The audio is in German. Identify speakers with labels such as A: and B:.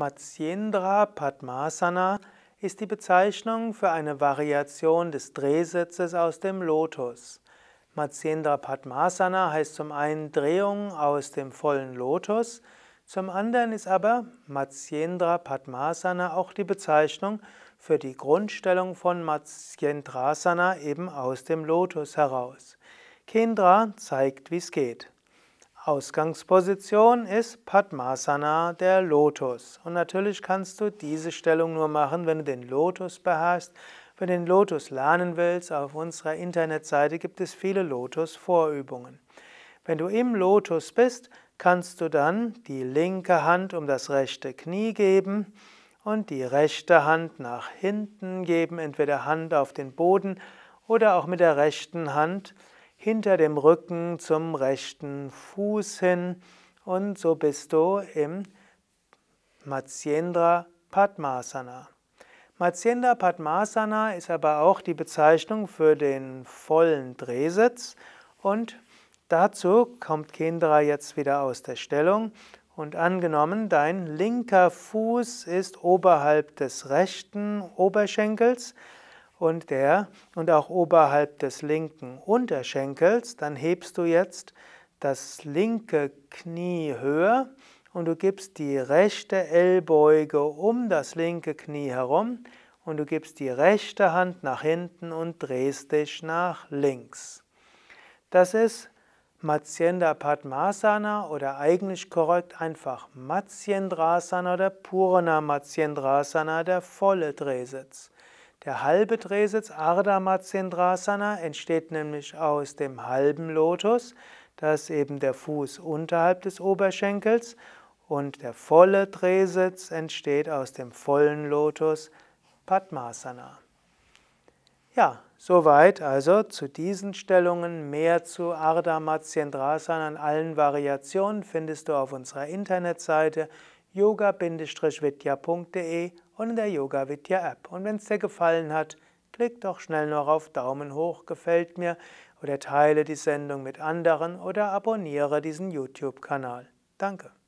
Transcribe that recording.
A: Matsyendra Padmasana ist die Bezeichnung für eine Variation des Drehsitzes aus dem Lotus. Matsyendra Padmasana heißt zum einen Drehung aus dem vollen Lotus, zum anderen ist aber Matsyendra Padmasana auch die Bezeichnung für die Grundstellung von Matsyendrasana eben aus dem Lotus heraus. Kendra zeigt, wie es geht. Ausgangsposition ist Padmasana, der Lotus. Und natürlich kannst du diese Stellung nur machen, wenn du den Lotus beherrschst. Wenn du den Lotus lernen willst, auf unserer Internetseite gibt es viele Lotus-Vorübungen. Wenn du im Lotus bist, kannst du dann die linke Hand um das rechte Knie geben und die rechte Hand nach hinten geben, entweder Hand auf den Boden oder auch mit der rechten Hand hinter dem Rücken zum rechten Fuß hin und so bist du im Matsyendra Padmasana. Matsyendra Padmasana ist aber auch die Bezeichnung für den vollen Drehsitz und dazu kommt Kendra jetzt wieder aus der Stellung und angenommen, dein linker Fuß ist oberhalb des rechten Oberschenkels, und, der, und auch oberhalb des linken Unterschenkels, dann hebst du jetzt das linke Knie höher und du gibst die rechte Ellbeuge um das linke Knie herum und du gibst die rechte Hand nach hinten und drehst dich nach links. Das ist Matsyendra Padmasana oder eigentlich korrekt einfach Matsyendrasana oder Purana Matsyendrasana, der volle Drehsitz. Der halbe Drehsitz Ardhamacendrasana entsteht nämlich aus dem halben Lotus, das eben der Fuß unterhalb des Oberschenkels, und der volle Drehsitz entsteht aus dem vollen Lotus Padmasana. Ja, soweit also zu diesen Stellungen. Mehr zu Ardhamacendrasana in allen Variationen findest du auf unserer Internetseite yoga-vidya.de und in der Yoga Vidya App. Und wenn es dir gefallen hat, klick doch schnell noch auf Daumen hoch, gefällt mir, oder teile die Sendung mit anderen oder abonniere diesen YouTube-Kanal. Danke.